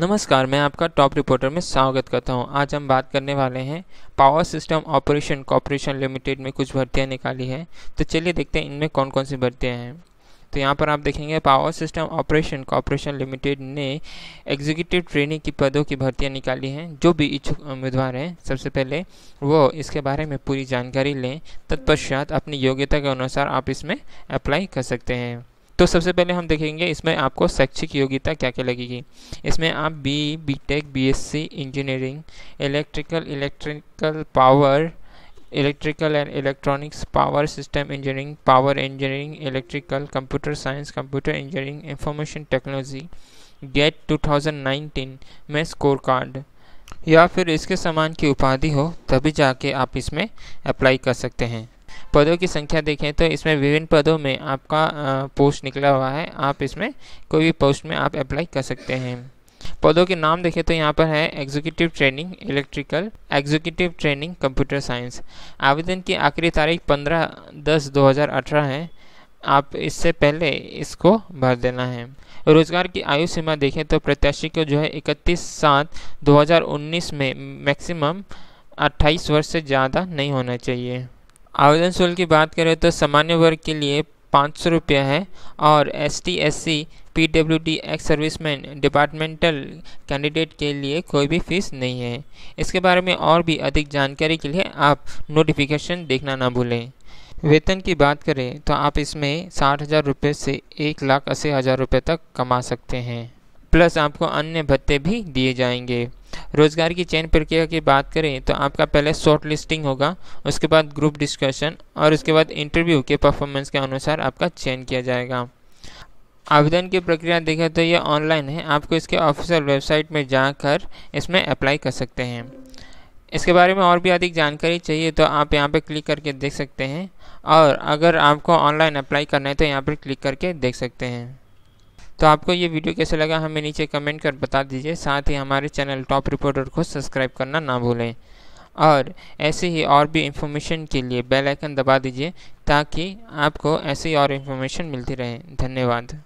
नमस्कार मैं आपका टॉप रिपोर्टर में स्वागत करता हूं। आज हम बात करने वाले हैं Power System Operation Corporation Limited में कुछ भर्तियां निकाली है तो चलिए देखते हैं इनमें कौन कौन सी भर्तियां हैं तो यहाँ पर आप देखेंगे Power System Operation Corporation Limited ने एग्जीक्यूटिव ट्रेनिंग की पदों की भर्तियाँ निकाली हैं जो भी इच्छुक उम्मीदवार हैं सबसे पहले वो इसके बारे में पूरी जानकारी लें तत्पश्चात अपनी योग्यता के अनुसार आप इसमें अप्लाई कर सकते हैं तो सबसे पहले हम देखेंगे इसमें आपको शैक्षिक योग्यता क्या क्या लगेगी इसमें आप B B tech B S C engineering electrical electrical power electrical and electronics power system engineering power engineering electrical computer science computer engineering information technology GATE 2019 में स्कोर कार्ड या फिर इसके समान की उपाधि हो तभी जाके आप इसमें अप्लाई कर सकते हैं पदों की संख्या देखें तो इसमें विभिन्न पदों में आपका पोस्ट निकला हुआ है आप इसमें कोई भी पोस्ट में आप अप्लाई कर सकते हैं पदों के नाम देखें तो यहाँ पर है executive training electrical executive training computer science आवेदन की आखिरी तारीख 15 दस 2018 है आप इससे पहले इसको भर देना है रोजगार की आयु सीमा देखें तो प्रत्याशी को जो है 31 सात 2019 में मैक्सिमम 28 वर्ष से ज़्यादा नहीं होना चाहिए आवेदन शुल्क की बात करें तो सामान्य वर्ग के लिए पाँच सौ रुपये है और S T S C P W D ex serviceman departmental candidate के लिए कोई भी फीस नहीं है इसके बारे में और भी अधिक जानकारी के लिए आप नोटिफिकेशन देखना ना भूलें वेतन की बात करें तो आप इसमें साठ हज़ार रुपये से एक लाख अस्सी हज़ार रुपये तक कमा सकते हैं प्लस आपको अन्य भत्ते भी दिए जाएंगे रोज़गार की चयन प्रक्रिया की बात करें तो आपका पहले शॉर्ट लिस्टिंग होगा उसके बाद ग्रुप डिस्कशन और उसके बाद इंटरव्यू के परफॉर्मेंस के अनुसार आपका चयन किया जाएगा आवेदन की प्रक्रिया देखें तो ये ऑनलाइन है आपको इसके ऑफिशियल वेबसाइट में जाकर इसमें अप्लाई कर सकते हैं इसके बारे में और भी अधिक जानकारी चाहिए तो आप यहाँ पर क्लिक करके देख सकते हैं और अगर आपको ऑनलाइन अप्लाई करना है तो यहाँ पर क्लिक करके देख सकते हैं तो आपको ये वीडियो कैसे लगा हमें नीचे कमेंट कर बता दीजिए साथ ही हमारे चैनल टॉप रिपोर्टर को सब्सक्राइब करना ना भूलें और ऐसे ही और भी इन्फॉर्मेशन के लिए बेल आइकन दबा दीजिए ताकि आपको ऐसी और इन्फॉर्मेशन मिलती रहे धन्यवाद